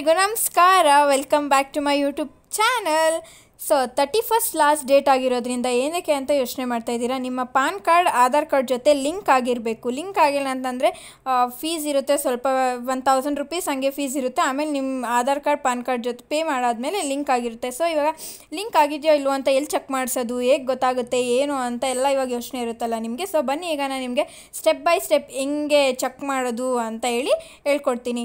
ಎಲ್ರಿಗೂ ನಮಸ್ಕಾರ welcome back to my YouTube channel so thirty first last date ಆಗಿರೋದ್ರಿಂದ ಏನಕ್ಕೆ ಅಂತ ಯೋಚನೆ ಮಾಡ್ತಾ ಇದ್ದೀರಾ ನಿಮ್ಮ ಪಾನ್ ಕಾರ್ಡ್ ಆಧಾರ್ ಕಾರ್ಡ್ ಜೊತೆ ಲಿಂಕ್ ಆಗಿರಬೇಕು ಲಿಂಕ್ ಆಗಿಲ್ಲ ಅಂತಂದರೆ ಫೀಸ್ ಇರುತ್ತೆ ಸ್ವಲ್ಪ ಒನ್ ತೌಸಂಡ್ ರುಪೀಸ್ ಹಂಗೆ ಫೀಸ್ ಇರುತ್ತೆ ಆಮೇಲೆ ನಿಮ್ಮ ಆಧಾರ್ ಕಾರ್ಡ್ ಪಾನ್ ಕಾರ್ಡ್ ಜೊತೆ ಪೇ ಮಾಡಾದಮೇಲೆ ಲಿಂಕ್ ಆಗಿರುತ್ತೆ ಸೊ ಇವಾಗ ಲಿಂಕ್ ಆಗಿದೆಯೋ ಇಲ್ಲವೋ ಅಂತ ಎಲ್ಲಿ ಚೆಕ್ ಮಾಡಿಸೋದು ಹೇಗೆ ಗೊತ್ತಾಗುತ್ತೆ ಏನು ಅಂತ ಎಲ್ಲ ಇವಾಗ ಯೋಚನೆ ಇರುತ್ತಲ್ಲ ನಿಮಗೆ ಸೊ ಬನ್ನಿ ಈಗ ನಾನು ನಿಮಗೆ ಸ್ಟೆಪ್ ಬೈ ಸ್ಟೆಪ್ ಹೆಂಗೆ ಚೆಕ್ ಮಾಡೋದು ಅಂತ ಹೇಳಿ ಹೇಳ್ಕೊಡ್ತೀನಿ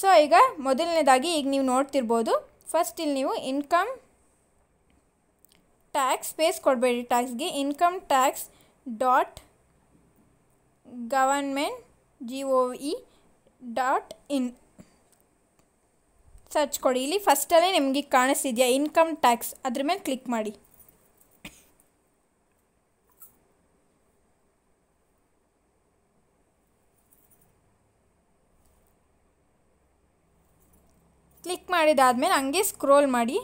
ಸೊ ಈಗ ಮೊದಲನೇದಾಗಿ ಈಗ ನೀವು ನೋಡ್ತಿರ್ಬೋದು ಫಸ್ಟ್ ಇಲ್ಲಿ ನೀವು ಇನ್ಕಮ್ ಟ್ಯಾಕ್ಸ್ ಸ್ಪೇಸ್ ಕೊಡಬೇಡಿ ಟ್ಯಾಕ್ಸ್ಗೆ income tax dot government G O E dot in search ಕೊಡಿ ಇಲ್ಲಿ ಫಸ್ಟಲ್ಲೇ ನಿಮಗೆ ಕಾಣಿಸ್ತಿದೆಯಾ ಇನ್ಕಮ್ ಟ್ಯಾಕ್ಸ್ ಅದ್ರ ಮೇಲೆ ಕ್ಲಿಕ್ ಮಾಡಿ ಕ್ಲಿಕ್ ಮಾಡಿದಾದಮೇಲೆ ಹಂಗೆ ಸ್ಕ್ರೋಲ್ ಮಾಡಿ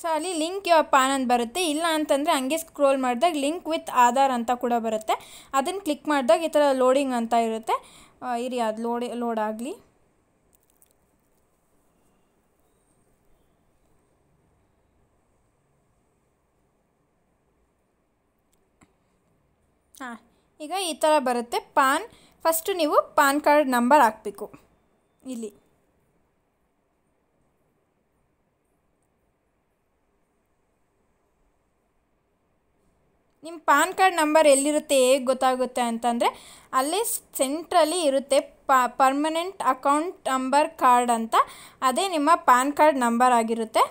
ಸೊ ಅಲ್ಲಿ ಲಿಂಕ್ ಯಾವ ಪಾನ್ ಅಂತ ಬರುತ್ತೆ ಇಲ್ಲ ಅಂತಂದರೆ ಹಂಗೆ ಸ್ಕ್ರೋಲ್ ಮಾಡಿದಾಗ ಲಿಂಕ್ ವಿತ್ ಆಧಾರ್ ಅಂತ ಕೂಡ ಬರುತ್ತೆ ಅದನ್ನು ಕ್ಲಿಕ್ ಮಾಡಿದಾಗ ಈ ಥರ ಲೋಡಿಂಗ್ ಅಂತ ಇರುತ್ತೆ ಇರಿ ಅದು ಲೋಡಿ ಲೋಡ್ ಆಗಲಿ ಹಾಂ ಈಗ ಈ ಥರ ಬರುತ್ತೆ ಪಾನ್ ಫಸ್ಟು ನೀವು ಪಾನ್ ಕಾರ್ಡ್ ನಂಬರ್ ಹಾಕಬೇಕು ಇಲ್ಲಿ ನಿಮ್ಮ ಪಾನ್ ಕಾರ್ಡ್ ನಂಬರ್ ಎಲ್ಲಿರುತ್ತೆ ಹೇಗೆ ಗೊತ್ತಾಗುತ್ತೆ ಅಂತಂದರೆ ಅಲ್ಲಿ ಸೆಂಟ್ರಲ್ಲಿ ಇರುತ್ತೆ ಪರ್ಮನೆಂಟ್ ಅಕೌಂಟ್ ನಂಬರ್ ಕಾರ್ಡ್ ಅಂತ ಅದೇ ನಿಮ್ಮ ಪಾನ್ ಕಾರ್ಡ್ ನಂಬರ್ ಆಗಿರುತ್ತೆ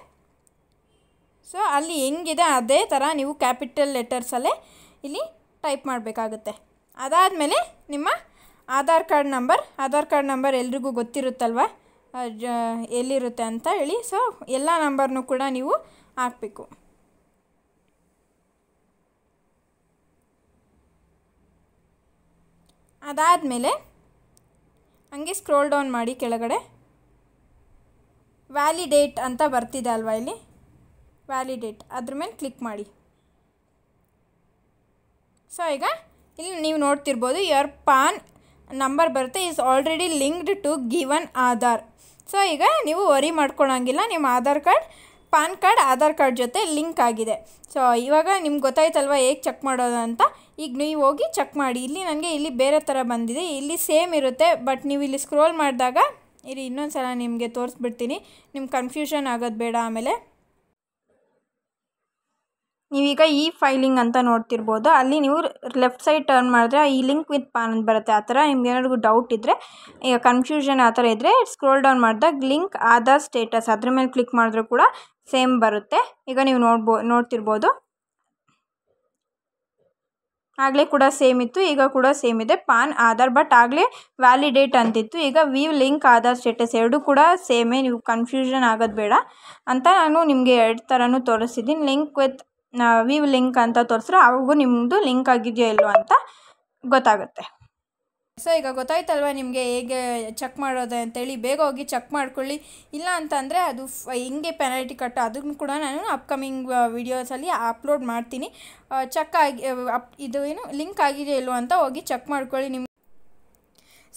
ಸೊ ಅಲ್ಲಿ ಹೆಂಗಿದೆ ಅದೇ ಥರ ನೀವು ಕ್ಯಾಪಿಟಲ್ ಲೆಟರ್ಸಲ್ಲೇ ಇಲ್ಲಿ ಟೈಪ್ ಮಾಡಬೇಕಾಗುತ್ತೆ ಅದಾದಮೇಲೆ ನಿಮ್ಮ Aadhaar card number Aadhaar card number ಎಲ್ರಿಗೂ ಗೊತ್ತಿರುತ್ತಲ್ವ ಜ ಎಲ್ಲಿರುತ್ತೆ ಅಂತ ಹೇಳಿ ಸೊ ಎಲ್ಲ ನಂಬರ್ನೂ ಕೂಡ ನೀವು ಹಾಕಬೇಕು ಅದಾದಮೇಲೆ ಹಂಗೆ ಸ್ಕ್ರೋಲ್ ಡೌನ್ ಮಾಡಿ ಕೆಳಗಡೆ ವ್ಯಾಲಿಡೇಟ್ ಅಂತ ಬರ್ತಿದೆ ಅಲ್ವಾ ಇಲ್ಲಿ ವ್ಯಾಲಿಡೇಟ್ ಅದ್ರ ಮೇಲೆ ಕ್ಲಿಕ್ ಮಾಡಿ ಸೊ ಈಗ ಇಲ್ಲಿ ನೀವು ನೋಡ್ತಿರ್ಬೋದು ಯುವರ್ ಪಾನ್ ನಂಬರ್ ಬರುತ್ತೆ is already linked to given Aadhaar so ಈಗ ನೀವು ವರಿ ಮಾಡ್ಕೊಳಂಗಿಲ್ಲ ನಿಮ್ಮ Aadhaar card PAN card Aadhaar card ಜೊತೆ ಲಿಂಕ್ ಆಗಿದೆ ಸೊ ಇವಾಗ ನಿಮ್ಗೆ ಗೊತ್ತಾಯ್ತಲ್ವ ಹೇಗೆ ಚೆಕ್ ಮಾಡೋದು ಅಂತ ಈಗ ನೀವು ಹೋಗಿ ಚೆಕ್ ಮಾಡಿ ಇಲ್ಲಿ ನನಗೆ ಇಲ್ಲಿ ಬೇರೆ ಥರ ಬಂದಿದೆ ಇಲ್ಲಿ ಸೇಮ್ ಇರುತ್ತೆ ಬಟ್ ನೀವು ಇಲ್ಲಿ ಸ್ಕ್ರೋಲ್ ಮಾಡಿದಾಗ ಇಲ್ಲಿ ಇನ್ನೊಂದು ಸಲ ನಿಮಗೆ ತೋರಿಸ್ಬಿಡ್ತೀನಿ ನಿಮ್ಗೆ ಕನ್ಫ್ಯೂಷನ್ ಆಗೋದು ಬೇಡ ಆಮೇಲೆ ನೀವೀಗ ಈ ಫೈಲಿಂಗ್ ಅಂತ ನೋಡ್ತಿರ್ಬೋದು ಅಲ್ಲಿ ನೀವು ಲೆಫ್ಟ್ ಸೈಡ್ ಟರ್ನ್ ಮಾಡಿದ್ರೆ ಈ ಲಿಂಕ್ ವಿತ್ ಪಾನ್ ಅಂತ ಬರುತ್ತೆ ಆ ಥರ ನಿಮ್ಗೆ ಏನಾದ್ರೂ ಡೌಟ್ ಇದ್ದರೆ ಈಗ ಕನ್ಫ್ಯೂಷನ್ ಆ ಥರ ಇದ್ದರೆ ಸ್ಕ್ರೋಲ್ ಡೌನ್ ಮಾಡಿದಾಗ ಲಿಂಕ್ ಆಧಾರ್ ಸ್ಟೇಟಸ್ ಅದ್ರ ಮೇಲೆ ಕ್ಲಿಕ್ ಮಾಡಿದ್ರೂ ಕೂಡ ಸೇಮ್ ಬರುತ್ತೆ ಈಗ ನೀವು ನೋಡ್ಬೋ ನೋಡ್ತಿರ್ಬೋದು ಆಗಲೇ ಕೂಡ ಸೇಮ್ ಇತ್ತು ಈಗ ಕೂಡ ಸೇಮ್ ಇದೆ ಪಾನ್ ಆಧಾರ್ ಬಟ್ ಆಗಲೇ ವ್ಯಾಲಿಡೇಟ್ ಅಂತಿತ್ತು ಈಗ ವಿವ್ ಲಿಂಕ್ ಆಧಾರ್ ಸ್ಟೇಟಸ್ ಎರಡೂ ಕೂಡ ಸೇಮೇ ನೀವು ಕನ್ಫ್ಯೂಷನ್ ಆಗೋದು ಬೇಡ ಅಂತ ನಾನು ನಿಮಗೆ ಎರಡು ಥರನೂ ತೋರಿಸಿದ್ದೀನಿ ಲಿಂಕ್ ವಿತ್ ವಿವ್ ಲಿಂಕ್ ಅಂತ ತೋರಿಸ್ರೆ ಅವಾಗೂ ನಿಮ್ಮದು ಲಿಂಕ್ ಆಗಿದೆಯಾ ಇಲ್ವೋ ಅಂತ ಗೊತ್ತಾಗುತ್ತೆ ಸೊ ಈಗ ಗೊತ್ತಾಯ್ತಲ್ವ ನಿಮಗೆ ಹೇಗೆ ಚೆಕ್ ಮಾಡೋದು ಅಂತೇಳಿ ಬೇಗ ಹೋಗಿ ಚೆಕ್ ಮಾಡ್ಕೊಳ್ಳಿ ಇಲ್ಲ ಅಂತಂದರೆ ಅದು ಹೆಂಗೆ ಪೆನಾಲ್ಟಿ ಕಟ್ ಅದನ್ನು ಕೂಡ ನಾನು ಅಪ್ಕಮಿಂಗ್ ವೀಡಿಯೋಸಲ್ಲಿ ಅಪ್ಲೋಡ್ ಮಾಡ್ತೀನಿ ಚೆಕ್ ಆಗಿ ಅಪ್ ಇದು ಏನು ಲಿಂಕ್ ಆಗಿದೆ ಇಲ್ವೋ ಅಂತ ಹೋಗಿ ಚೆಕ್ ಮಾಡ್ಕೊಳ್ಳಿ ನಿಮ್ಮ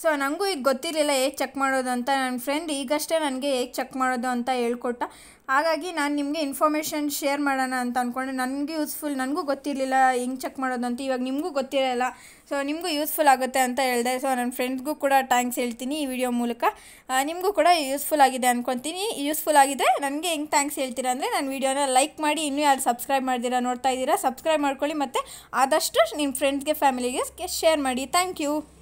ಸೊ ನನಗೂ ಈಗ ಗೊತ್ತಿರಲಿಲ್ಲ ಹೇಗೆ ಚೆಕ್ ಮಾಡೋದು ಅಂತ ನನ್ನ ಫ್ರೆಂಡ್ ಈಗಷ್ಟೇ ನನಗೆ ಹೇಗೆ ಚೆಕ್ ಮಾಡೋದು ಅಂತ ಹೇಳ್ಕೊಟ್ಟ ಹಾಗಾಗಿ ನಾನು ನಿಮಗೆ ಇನ್ಫಾರ್ಮೇಷನ್ ಶೇರ್ ಮಾಡೋಣ ಅಂತ ಅಂದ್ಕೊಂಡು ನನಗೆ ಯೂಸ್ಫುಲ್ ನನಗೂ ಗೊತ್ತಿರಲಿಲ್ಲ ಹಿಂಗೆ ಚೆಕ್ ಮಾಡೋದು ಅಂತ ಇವಾಗ ನಿಮಗೂ ಗೊತ್ತಿರಲ್ಲ ಸೊ ನಿಮಗೂ ಯೂಸ್ಫುಲ್ ಆಗುತ್ತೆ ಅಂತ ಹೇಳಿದೆ ಸೊ ನನ್ನ ಫ್ರೆಂಡ್ಸ್ಗೂ ಕೂಡ ಥ್ಯಾಂಕ್ಸ್ ಹೇಳ್ತೀನಿ ಈ ವಿಡಿಯೋ ಮೂಲಕ ನಿಮಗೂ ಕೂಡ ಯೂಸ್ಫುಲ್ ಆಗಿದೆ ಅಂದ್ಕೊತೀನಿ ಯೂಸ್ಫುಲ್ ಆಗಿದೆ ನನಗೆ ಹೆಂಗೆ ಥ್ಯಾಂಕ್ಸ್ ಹೇಳ್ತೀರಾ ಅಂದರೆ ನನ್ನ ವಿಡಿಯೋನ ಲೈಕ್ ಮಾಡಿ ಇನ್ನೂ ಯಾರು ಸಬ್ಸ್ಕ್ರೈಬ್ ಮಾಡ್ತೀರಾ ನೋಡ್ತಾ ಇದ್ದೀರಾ ಸಬ್ಸ್ಕ್ರೈಬ್ ಮಾಡ್ಕೊಳ್ಳಿ ಮತ್ತು ಆದಷ್ಟು ನಿಮ್ಮ ಫ್ರೆಂಡ್ಸ್ಗೆ ಫ್ಯಾಮಿಲಿಗೆ ಶೇರ್ ಮಾಡಿ ಥ್ಯಾಂಕ್ ಯು